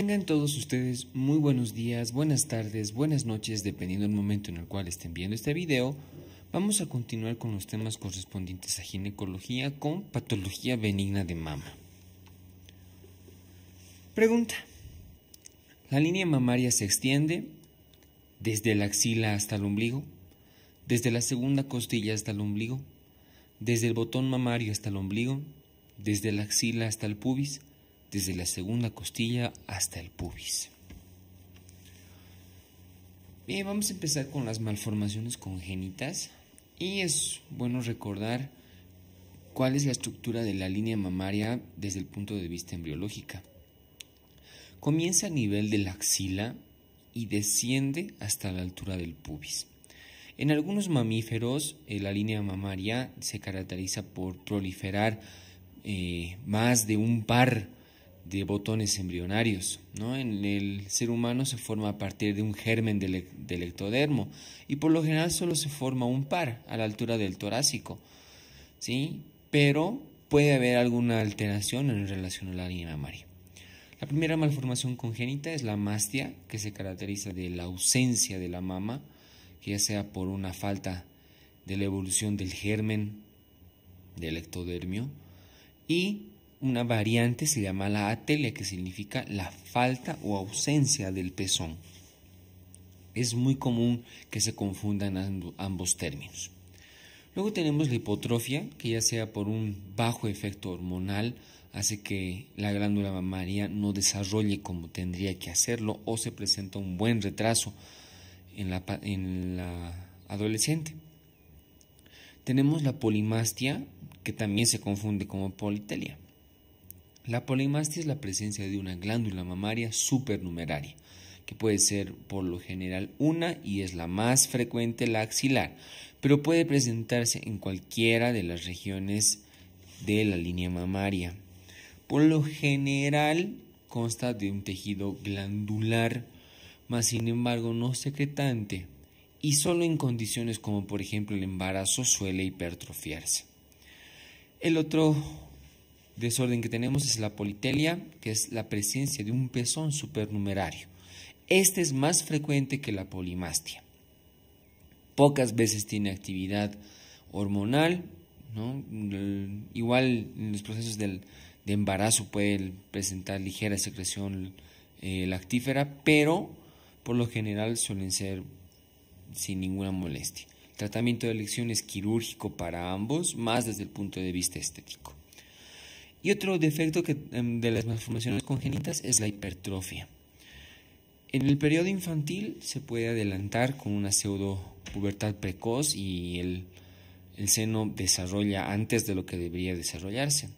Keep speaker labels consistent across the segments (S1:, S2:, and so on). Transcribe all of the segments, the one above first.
S1: Tengan todos ustedes muy buenos días, buenas tardes, buenas noches, dependiendo del momento en el cual estén viendo este video. Vamos a continuar con los temas correspondientes a ginecología con patología benigna de mama. Pregunta. ¿La línea mamaria se extiende desde la axila hasta el ombligo? ¿Desde la segunda costilla hasta el ombligo? ¿Desde el botón mamario hasta el ombligo? ¿Desde la axila hasta el pubis? desde la segunda costilla hasta el pubis. Bien, vamos a empezar con las malformaciones congénitas y es bueno recordar cuál es la estructura de la línea mamaria desde el punto de vista embriológica. Comienza a nivel de la axila y desciende hasta la altura del pubis. En algunos mamíferos eh, la línea mamaria se caracteriza por proliferar eh, más de un par de botones embrionarios. ¿no? En el ser humano se forma a partir de un germen e-, del, ectodermo y por lo general solo se forma un par a la altura del torácico. ¿sí? Pero puede haber alguna alteración en relación a la línea mamaria. La primera malformación congénita es la mastia, que se caracteriza de la ausencia de la mama, ya sea por una falta de la evolución del germen del ectodermio, y una variante se llama la atelia, que significa la falta o ausencia del pezón. Es muy común que se confundan ambos términos. Luego tenemos la hipotrofia, que ya sea por un bajo efecto hormonal, hace que la glándula mamaria no desarrolle como tendría que hacerlo o se presenta un buen retraso en la, en la adolescente. Tenemos la polimastia, que también se confunde como politelia. La polimastia es la presencia de una glándula mamaria supernumeraria, que puede ser por lo general una y es la más frecuente la axilar, pero puede presentarse en cualquiera de las regiones de la línea mamaria. Por lo general consta de un tejido glandular, mas sin embargo no secretante, y solo en condiciones como por ejemplo el embarazo suele hipertrofiarse. El otro desorden que tenemos es la politelia, que es la presencia de un pezón supernumerario. Este es más frecuente que la polimastia. Pocas veces tiene actividad hormonal, igual en los procesos de embarazo puede presentar ligera secreción eh, lactífera, pero por lo general suelen ser sin ninguna molestia. El tratamiento de elección es quirúrgico para ambos, más desde el punto de vista estético. Y otro defecto em, de las malformaciones congénitas es la hipertrofia. En el periodo infantil se puede adelantar con una pseudo pubertad precoz y el, seno desarrolla antes de lo que debería desarrollarse.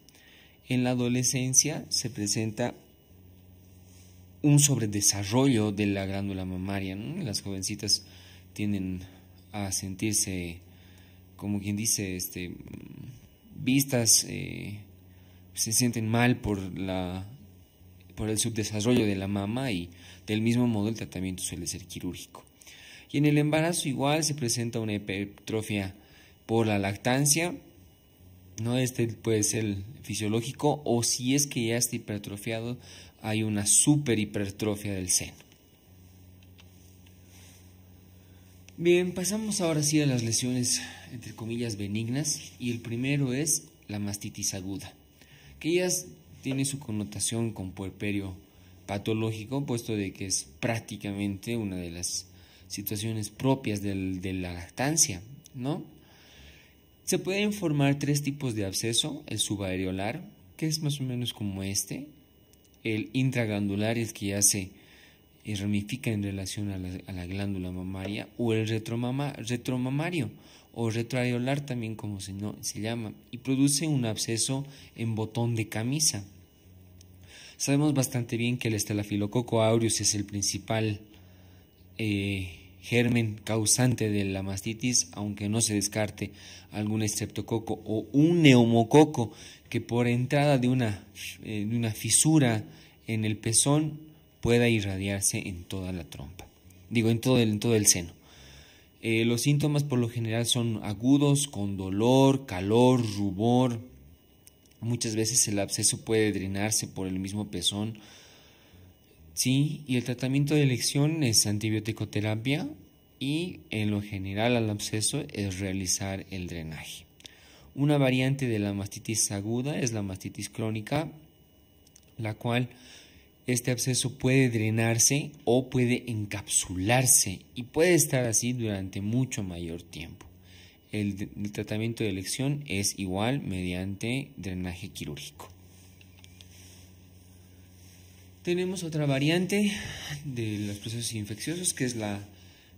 S1: En la adolescencia se presenta un sobredesarrollo de la glándula mamaria. Las jovencitas tienden a sentirse, como quien dice, este, mm, vistas eh, se sienten mal por el subdesarrollo de la mama y del mismo modo el tratamiento suele ser quirúrgico. Y en el embarazo igual se presenta una hipertrofia por la lactancia, no este puede ser fisiológico o si es que ya está hipertrofiado hay una superhipertrofia del seno. Bien, pasamos ahora sí a las lesiones entre comillas benignas y el primero es la mastitis aguda. Aquellas tiene su connotación con puerperio patológico, puesto de que es prácticamente una de las situaciones propias de la lactancia, ¿no? Se pueden formar tres tipos de absceso, el subareolar, que es más o menos como este, el intraglandular, es que ya se ramifica en relación a la, glándula mamaria, o el retromamario, o retraiolar también como se, llama, y produce un absceso en botón de camisa. Sabemos bastante bien que el estelafilococo aureus es el principal eh, germen causante de la mastitis, aunque no se descarte algún estreptococo o un neumococo que por entrada de una, eh, una fisura en el pezón pueda irradiarse en toda la trompa, digo, en todo en todo el seno. Eh, los síntomas por lo general son agudos, con dolor, calor, rubor. Muchas veces el absceso puede drenarse por el mismo pezón. Sí, y el tratamiento de elección es antibiótico-terapia y en lo general al absceso es realizar el drenaje. Una variante de la mastitis aguda es la mastitis crónica, la cual este absceso puede drenarse o puede encapsularse y puede estar así durante mucho mayor tiempo. El, tratamiento de elección es igual mediante drenaje quirúrgico. Tenemos otra variante de los procesos infecciosos que es la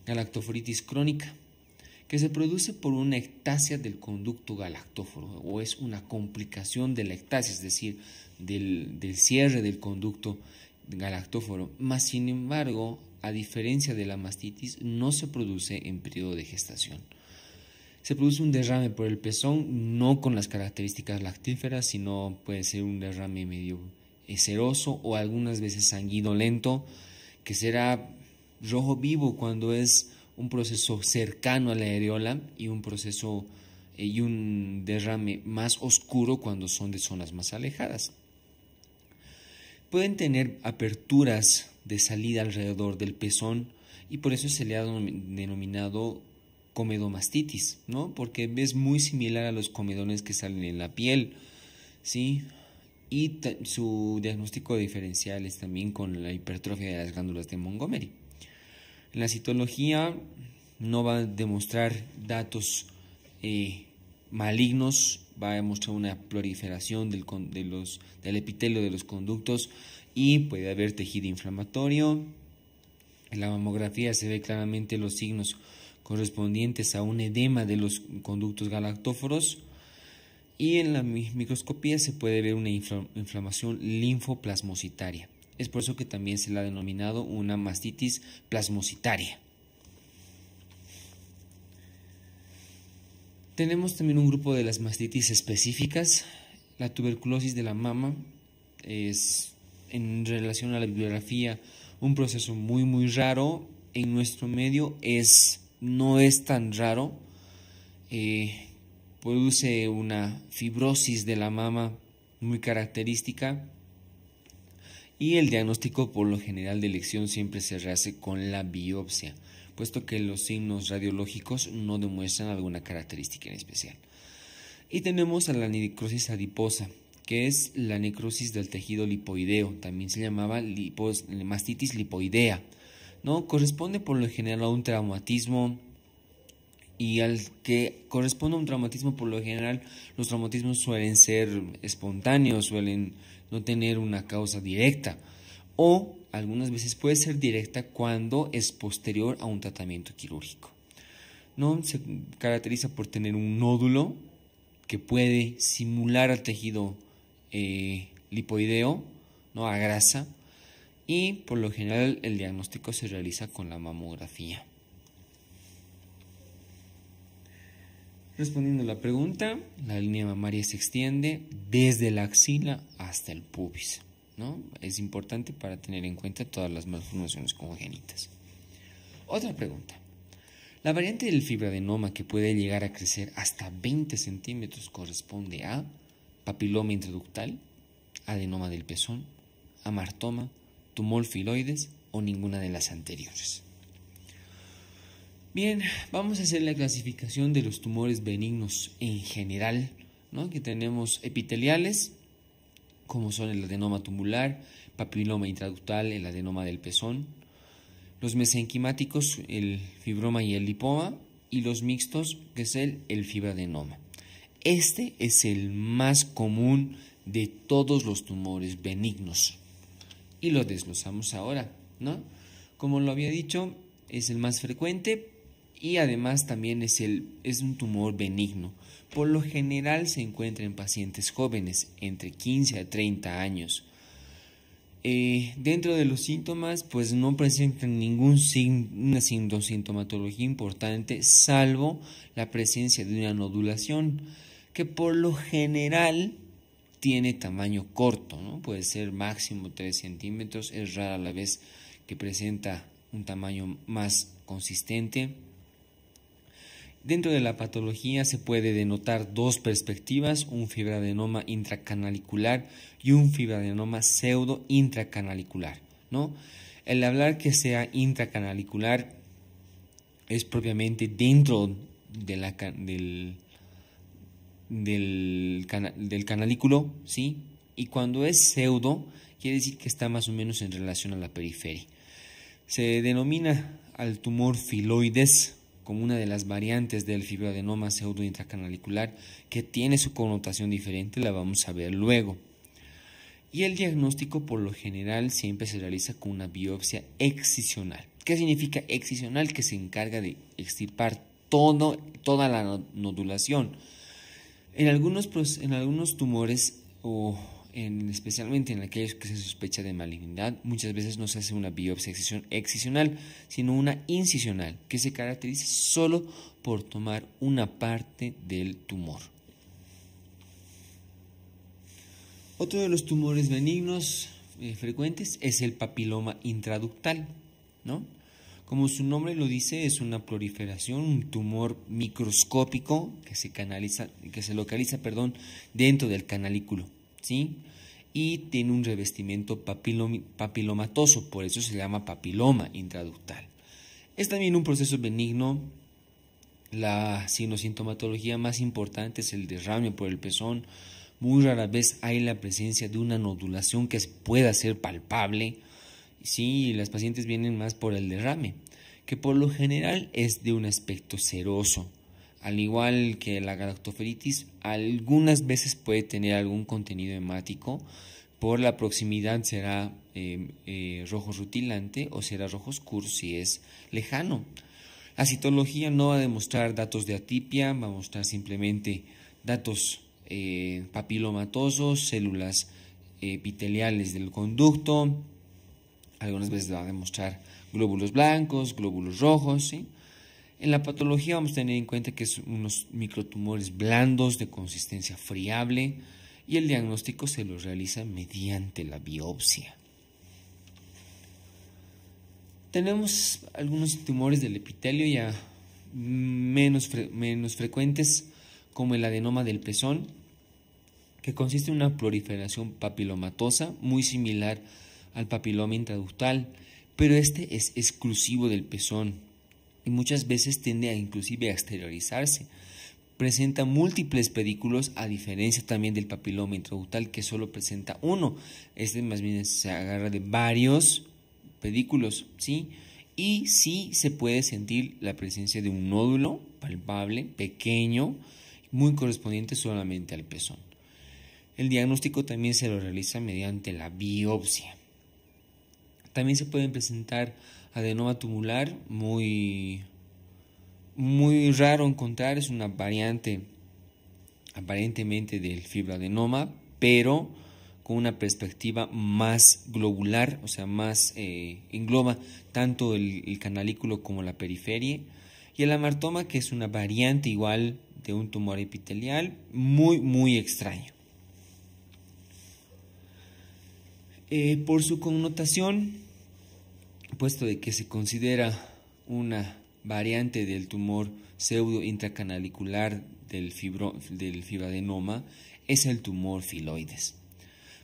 S1: galactoforitis crónica, que se produce por una ectasia del conducto galactóforo o es una complicación de la ectasia, es decir, del, cierre del conducto galactóforo. Mas, sin embargo, a diferencia de la mastitis, no se produce en periodo de gestación. Se produce un derrame por el pezón, no con las características lactíferas, sino puede ser un derrame medio seroso o algunas veces lento, que será rojo vivo cuando es un proceso cercano a la areola y un proceso eh, y un derrame más oscuro cuando son de zonas más alejadas pueden tener aperturas de salida alrededor del pezón y por eso se le ha denominado comedomastitis, ¿no? Porque es muy similar a los comedones que salen en la piel, ¿sí? Y su diagnóstico diferencial es también con la hipertrofia de las glándulas de Montgomery. En la citología no va a demostrar datos eh, malignos, va a mostrar una proliferación del, epitelio de los conductos y puede haber tejido inflamatorio. En la mamografía se ve claramente los signos correspondientes a un edema de los conductos galactóforos y en la microscopía se puede ver una inflamación linfoplasmocitaria. Es por eso que también se la ha denominado una mastitis plasmocitaria. Tenemos también un grupo de las mastitis específicas. La tuberculosis de la mama es, en relación a la bibliografía, un proceso muy, muy raro. En nuestro medio no es tan raro. Eh, produce una fibrosis de la mama muy característica. Y el diagnóstico por lo general de elección siempre se rehace con la biopsia puesto que los signos radiológicos no demuestran alguna característica en especial. Y tenemos a la necrosis adiposa, que es la necrosis del tejido lipoideo, también se llamaba lipos, mastitis lipoidea, ¿no? Corresponde por lo general a un traumatismo y al que corresponde a un traumatismo por lo general los traumatismos suelen ser espontáneos, suelen no tener una causa directa o algunas veces puede ser directa cuando es posterior a un tratamiento quirúrgico. ¿no? Se caracteriza por tener un nódulo que puede simular al tejido eh, lipoideo, ¿no? a grasa, y por lo general el diagnóstico se realiza con la mamografía. Respondiendo a la pregunta, la línea mamaria se extiende desde la axila hasta el pubis. Es importante para tener en cuenta todas las malformaciones congénitas. Otra pregunta. La variante del fibroadenoma que puede llegar a crecer hasta 20 centímetros corresponde a papiloma intraductal, adenoma del pezón, amartoma, tumor filoides o ninguna de las anteriores. Bien, vamos a hacer la clasificación de los tumores benignos en general, que tenemos epiteliales, como son el adenoma tumular, papiloma intraductal, el adenoma del pezón, los mesenquimáticos, el fibroma y el lipoma, y los mixtos, que es el, el Este es el más común de todos los tumores benignos. Y lo desglosamos ahora, ¿no? Como lo había dicho, es el más frecuente, y además también es, es un tumor benigno. Por lo general se encuentra en pacientes jóvenes, entre 15 a 30 años. Eh, dentro de los síntomas, pues no presentan ninguna sintomatología importante, salvo la presencia de una nodulación, que por lo general tiene tamaño corto, ¿no? puede ser máximo 3 centímetros, es rara la vez que presenta un tamaño más consistente Dentro de la patología se puede denotar dos perspectivas, un fibradenoma intracanalicular y un fibradenoma pseudo-intracanalicular. ¿no? El hablar que sea intracanalicular es propiamente dentro del, canalículo, ¿sí? y cuando es pseudo quiere decir que está más o menos en relación a la periferia. Se denomina al tumor filoides como una de las variantes del fibroadenoma pseudointracanalicular que tiene su connotación diferente, la vamos a ver luego. Y el diagnóstico por lo general siempre se realiza con una biopsia excisional. ¿Qué significa excisional? Que se encarga de extirpar todo, toda la nodulación. En algunos, pues, en algunos tumores o especialmente en aquellos que se sospecha de malignidad, muchas veces no se hace una biopsia excisional, sino una incisional, que se caracteriza solo por tomar una parte del tumor. Otro de los tumores benignos eh, frecuentes es el papiloma intraductal, ¿no? Como su nombre lo dice, es una proliferación, un tumor microscópico que se, canaliza, que se localiza perdón, dentro del canalículo. ¿sí? Y tiene un revestimiento papilomatoso, por eso se llama papiloma intraductal. Es también un proceso benigno. La sinosintomatología más importante es el derrame por el pezón. Muy rara vez hay la presencia de una nodulación que pueda ser palpable. Sí, las pacientes vienen más por el derrame, que por lo general es de un aspecto seroso al igual que la galactoferitis, algunas veces puede tener algún contenido hemático. Por la proximidad será em, eh, rojo rutilante o será rojo oscuro si es lejano. La citología no va a demostrar datos de atipia, va a mostrar simplemente datos eh, papilomatosos, células epiteliales del conducto. Algunas veces va a demostrar glóbulos blancos, glóbulos rojos, ¿sí? En la patología vamos a tener en cuenta que son unos microtumores blandos de consistencia friable y el diagnóstico se lo realiza mediante la biopsia. Tenemos algunos tumores del epitelio ya menos, menos frecuentes como el adenoma del pezón, que consiste en una proliferación papilomatosa muy similar al papiloma intraductal, pero este es exclusivo del pezón y muchas veces tiende a inclusive a exteriorizarse. Presenta múltiples pedículos a diferencia también del papiloma intraductal que solo presenta uno. Este más bien se agarra de varios pedículos, ¿sí? Y sí se puede sentir la presencia de un nódulo palpable, pequeño, muy correspondiente solamente al pezón. El diagnóstico también se lo realiza mediante la biopsia. También se pueden presentar adenoma tumular, muy, muy raro encontrar, es una variante aparentemente del fibroadenoma, pero con una perspectiva más globular, o sea, más eh, engloba tanto el, canalículo como la periferia. Y el amartoma, que es una variante igual de un tumor epitelial, muy, muy extraño. Eh, por su connotación puesto de que se considera una variante del tumor pseudointracanalicular del, fibro, del fibroadenoma, es el tumor filoides.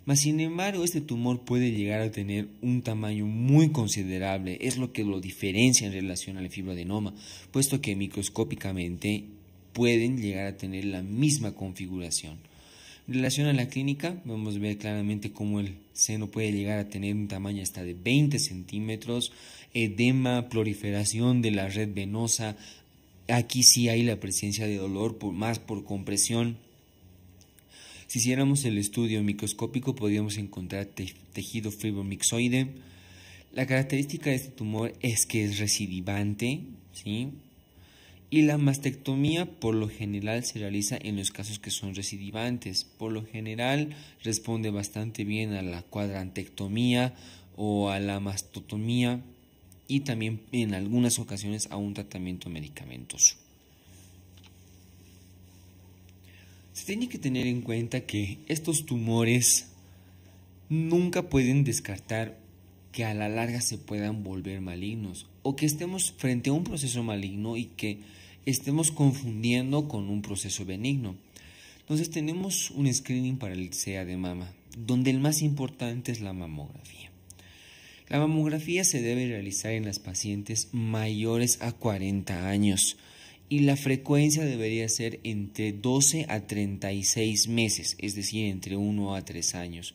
S1: Mas sin embargo, este tumor puede llegar a tener un tamaño muy considerable, es lo que lo diferencia en relación al fibroadenoma, puesto que microscópicamente pueden llegar a tener la misma configuración. En relación a la clínica, vamos a ver claramente cómo el seno puede llegar a tener un tamaño hasta de 20 centímetros, edema, proliferación de la red venosa. Aquí sí hay la presencia de dolor, más por compresión. Si hiciéramos el estudio microscópico, podríamos encontrar tejido fibromixoide. La característica de este tumor es que es recidivante, ¿sí? Y la mastectomía por lo general se realiza en los casos que son recidivantes. Por lo general responde bastante bien a la cuadrantectomía o a la mastotomía y también en algunas ocasiones a un tratamiento medicamentoso. Se tiene que tener en cuenta que estos tumores nunca pueden descartar que a la larga se puedan volver malignos o que estemos frente a un proceso maligno y que estemos confundiendo con un proceso benigno. Entonces tenemos un screening para el CEA de mama, donde el más importante es la mamografía. La mamografía se debe realizar en las pacientes mayores a 40 años y la frecuencia debería ser entre 12 a 36 meses, es decir, entre 1 a 3 años.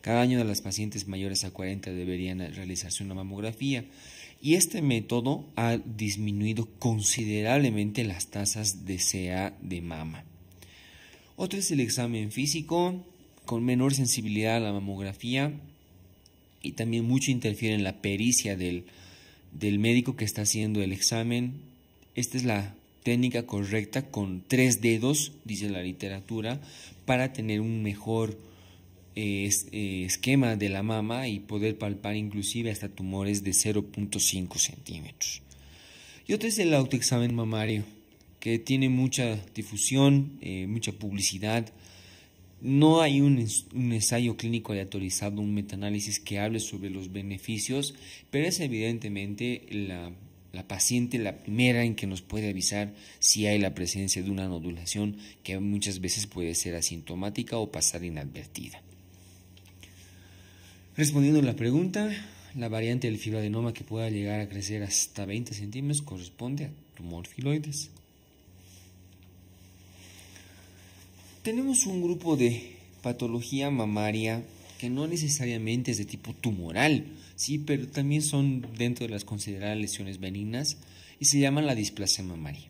S1: Cada año de las pacientes mayores a 40 deberían realizarse una mamografía y este método ha disminuido considerablemente las tasas de CA de mama. Otro es el examen físico, con menor sensibilidad a la mamografía y también mucho interfiere en la pericia del, del médico que está haciendo el examen. Esta es la técnica correcta con tres dedos, dice la literatura, para tener un mejor esquema de la mama y poder palpar inclusive hasta tumores de 0.5 centímetros. Y otro es el autoexamen mamario, que tiene mucha difusión, eh, mucha publicidad. No hay un, ensayo clínico aleatorizado, un metaanálisis que hable sobre los beneficios, pero es evidentemente la paciente la primera en que nos puede avisar si hay la presencia de una nodulación que muchas veces puede ser asintomática o pasar inadvertida. Respondiendo a la pregunta, la variante del fibroadenoma que pueda llegar a crecer hasta 20 centímetros corresponde a tumor filoides. Tenemos un grupo de patología mamaria que no necesariamente es de tipo tumoral, sí, pero también son dentro de las consideradas lesiones benignas y se llaman la displasia mamaria,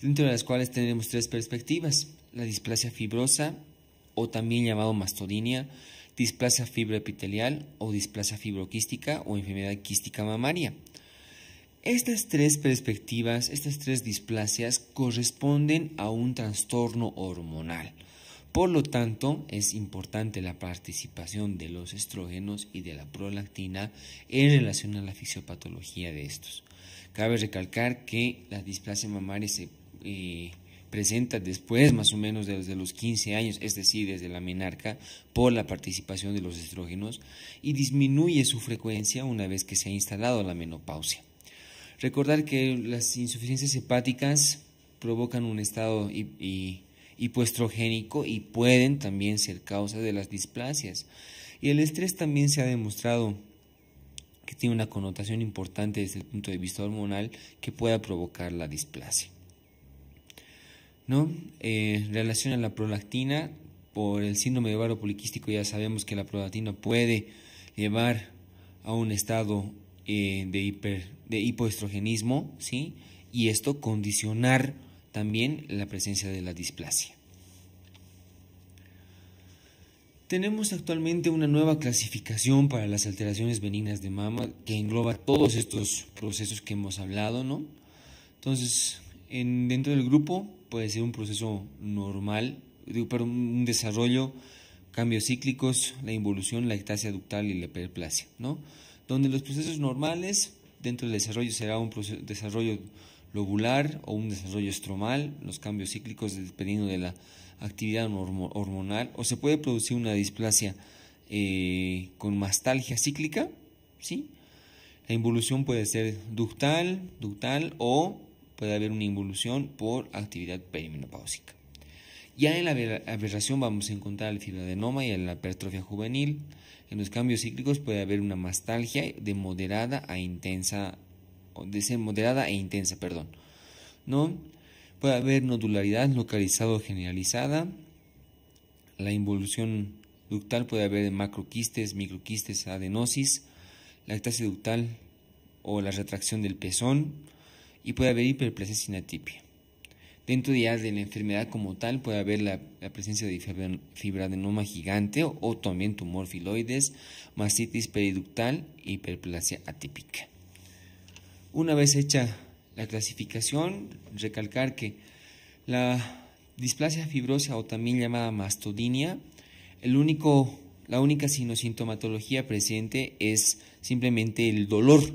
S1: dentro de las cuales tenemos tres perspectivas, la displasia fibrosa o también llamado mastodinia, displasia fibroepitelial o displasia fibroquística o enfermedad quística mamaria. Estas tres perspectivas, estas tres displasias corresponden a un trastorno hormonal. Por lo tanto, es importante la participación de los estrógenos y de la prolactina en relación a la fisiopatología de estos. Cabe recalcar que la displasia mamaria se eh, presenta después más o menos desde los 15 años, es decir, desde la menarca, por la participación de los estrógenos y disminuye su frecuencia una vez que se ha instalado la menopausia. Recordar que las insuficiencias hepáticas provocan un estado hipoestrogénico y pueden también ser causa de las displasias. Y el estrés también se ha demostrado que tiene una connotación importante desde el punto de vista hormonal que pueda provocar la displasia. Eh, en relación a la prolactina por el síndrome de ovario poliquístico, ya sabemos que la prolactina puede llevar a un estado eh, de, hipoestrogenismo, ¿sí? Y esto condicionar también la presencia de la displasia. Tenemos actualmente una nueva clasificación para las alteraciones benignas de mama que engloba todos estos procesos que hemos hablado, Entonces, dentro del grupo puede ser un proceso normal, digo, un desarrollo, cambios cíclicos, la involución, la ectasia ductal y la hiperplasia, ¿no? Donde los procesos normales dentro del desarrollo será un desarrollo lobular o un desarrollo estromal, los cambios cíclicos dependiendo de la actividad hormonal, o se puede producir una displasia eh, con mastalgia cíclica, ¿sí? La involución puede ser ductal, ductal o puede haber una involución por actividad perimenopáusica. Ya en la aberración vamos a encontrar el fibroadenoma y la hipertrofia juvenil. En los cambios cíclicos puede haber una mastalgia de moderada a intensa, de moderada e intensa, perdón. ¿No? Puede haber nodularidad localizada o generalizada. La involución ductal puede haber macroquistes, microquistes, adenosis, lactase ductal o la retracción del pezón y puede haber hiperplasia sinatípica. Dentro de la enfermedad como tal puede haber la, presencia de fibradenoma gigante o, también tumor filoides, mastitis periductal y hiperplasia atípica. Una vez hecha la clasificación, recalcar que la displasia fibrosa o también llamada mastodinia, el único, la única sinosintomatología presente es simplemente el dolor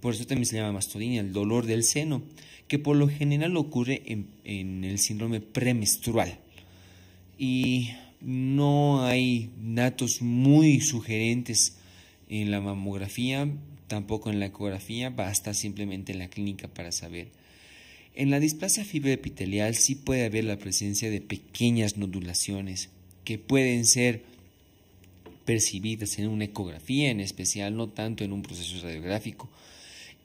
S1: por eso también se llama mastodinia, el dolor del seno, que por lo general ocurre en, en el síndrome premenstrual. Y no hay datos muy sugerentes en la mamografía, tampoco en la ecografía, basta simplemente en la clínica para saber. En la displasia fibroepitelial sí puede haber la presencia de pequeñas nodulaciones que pueden ser percibidas en una ecografía en especial, no tanto en un proceso radiográfico,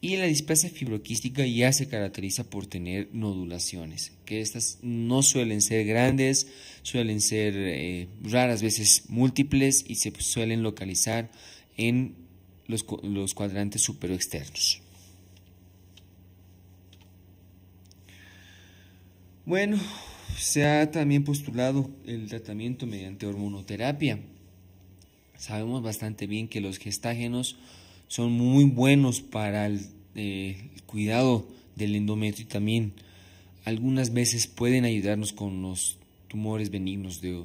S1: y la dispersa fibroquística ya se caracteriza por tener nodulaciones, que estas no suelen ser grandes, suelen ser eh, raras veces múltiples y se suelen localizar en los, los cuadrantes superoexternos. Bueno, se ha también postulado el tratamiento mediante hormonoterapia. Sabemos bastante bien que los gestágenos son muy buenos para el eh, el cuidado del endometrio también algunas veces pueden ayudarnos con los tumores benignos de,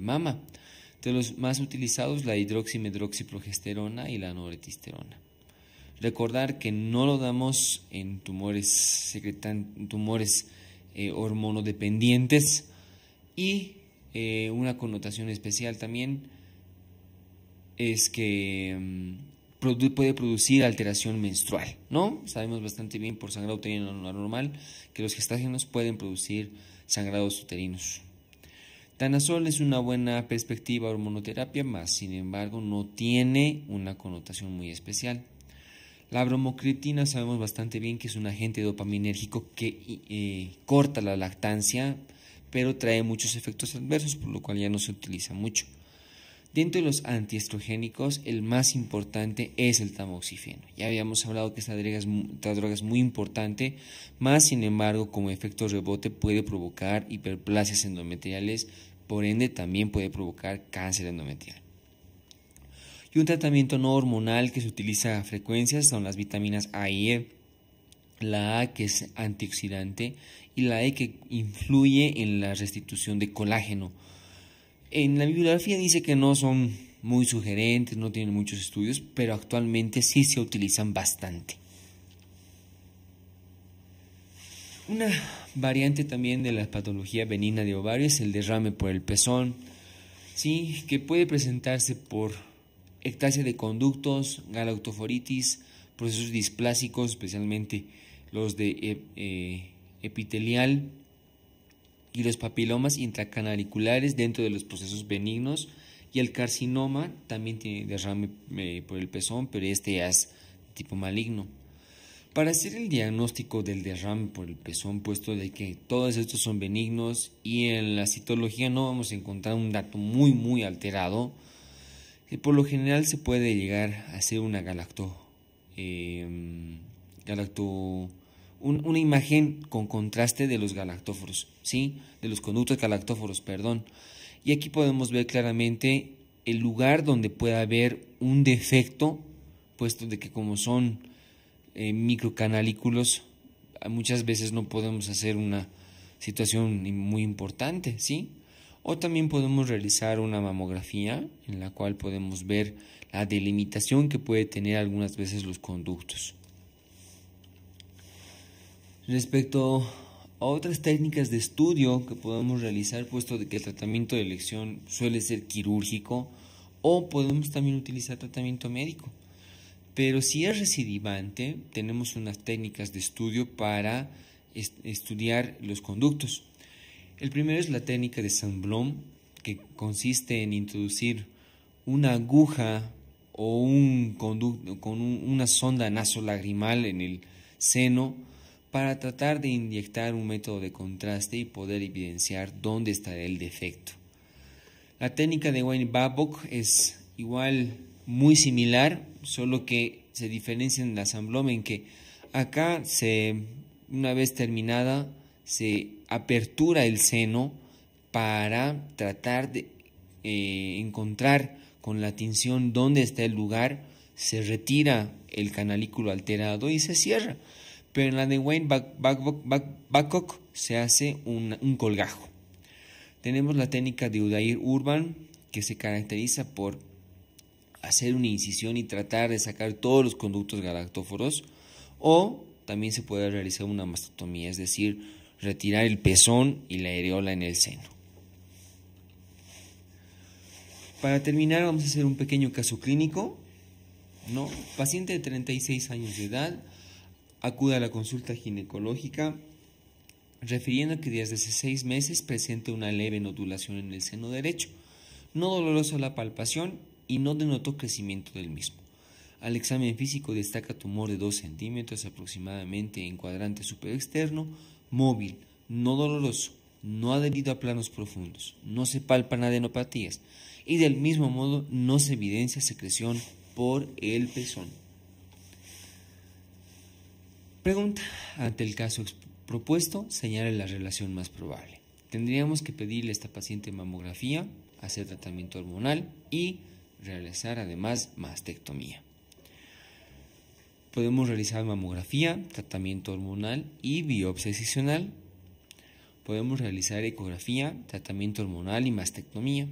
S1: mama. De los más utilizados, la hidroximedroxiprogesterona y la noretisterona. Recordar que no lo damos en tumores, secretan, tumores eh, hormonodependientes y eh, una connotación especial también es que mm, puede producir alteración menstrual, ¿no? Sabemos bastante bien por sangrado uterino anormal que los gestágenos pueden producir sangrados uterinos. Tanazol es una buena perspectiva hormonoterapia, más sin embargo no tiene una connotación muy especial. La bromocritina sabemos bastante bien que es un agente dopaminérgico que eh, corta la lactancia, pero trae muchos efectos adversos, por lo cual ya no se utiliza mucho. Dentro de los antiestrogénicos, el más importante es el tamoxifeno. Ya habíamos hablado que esta droga es, droga muy importante, más sin embargo, como efecto rebote puede provocar hiperplasias endometriales, por ende también puede provocar cáncer endometrial. Y un tratamiento no hormonal que se utiliza a frecuencia son las vitaminas A y E, la A que es antioxidante y la E que influye en la restitución de colágeno en la bibliografía dice que no son muy sugerentes, no tienen muchos estudios, pero actualmente sí se utilizan bastante. Una variante también de la patología benigna de ovario es el derrame por el pezón, ¿sí? que puede presentarse por ectasia de conductos, galactoforitis, procesos displásicos, especialmente los de eh, eh, epitelial, y los papilomas intracanaliculares dentro de los procesos benignos y el carcinoma también tiene derrame eh, por el pezón, pero este es tipo maligno. Para hacer el diagnóstico del derrame por el pezón, puesto de que todos estos son benignos y en la citología no vamos a encontrar un dato muy muy alterado, eh, por lo general se puede llegar a hacer una galacto, eh, galacto una imagen con contraste de los galactóforos, ¿sí? De los conductos galactóforos, perdón. Y aquí podemos ver claramente el lugar donde puede haber un defecto, puesto de que como son eh, microcanalículos, muchas veces no podemos hacer una situación muy importante, ¿sí? O también podemos realizar una mamografía en la cual podemos ver la delimitación que puede tener algunas veces los conductos. Respecto a otras técnicas de estudio que podemos realizar, puesto de que el tratamiento de elección suele ser quirúrgico, o podemos también utilizar tratamiento médico. Pero si es recidivante, tenemos unas técnicas de estudio para estudiar los conductos. El primero es la técnica de Samblom, que consiste en introducir una aguja o un conducto con una sonda nasolagrimal en el seno para tratar de inyectar un método de contraste y poder evidenciar dónde está el defecto. La técnica de Wayne Babcock es igual, muy similar, solo que se diferencia en la Samblome en que acá se, una vez terminada, se apertura el seno para tratar de eh, encontrar con la tinción dónde está el lugar, se retira el canalículo alterado y se cierra pero en la de Wayne Bacock se hace un, colgajo. Tenemos la técnica de Udair Urban, que se caracteriza por hacer una incisión y tratar de sacar todos los conductos galactóforos, o también se puede realizar una mastotomía, es decir, retirar el pezón y la areola en el seno. Para terminar, vamos a hacer un pequeño caso clínico. ¿no? Paciente de 36 años de edad, Acude a la consulta ginecológica refiriendo que desde hace seis meses presenta una leve nodulación en el seno derecho, no dolorosa la palpación y no denotó crecimiento del mismo. Al examen físico destaca tumor de 2 centímetros aproximadamente en cuadrante superexterno, móvil, no doloroso, no adherido a planos profundos, no se palpan adenopatías y del mismo modo no se evidencia secreción por el pezón. Pregunta. Ante el caso propuesto, señale la relación más probable. Tendríamos que pedirle a esta paciente mamografía, hacer tratamiento hormonal y realizar además mastectomía. Podemos realizar mamografía, tratamiento hormonal y biopsia excisional. Podemos realizar ecografía, tratamiento hormonal y mastectomía.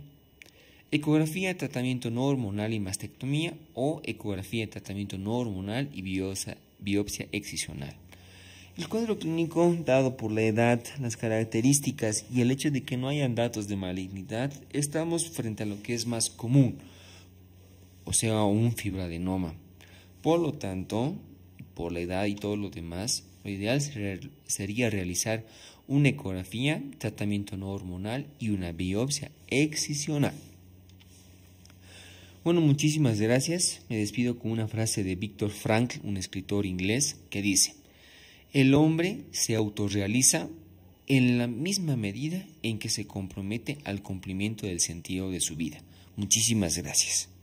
S1: Ecografía, tratamiento no hormonal y mastectomía o ecografía, tratamiento no hormonal y biopsia biopsia excisional. El cuadro clínico, dado por la edad, las características y el hecho de que no hayan datos de malignidad, estamos frente a lo que es más común, o sea, un fibradenoma. Por lo tanto, por la edad y todo lo demás, lo ideal sería realizar una ecografía, tratamiento no hormonal y una biopsia excisional. Bueno, muchísimas gracias. Me despido con una frase de Víctor Frank, un escritor inglés, que dice, el hombre se autorrealiza en la misma medida en que se compromete al cumplimiento del sentido de su vida. Muchísimas gracias.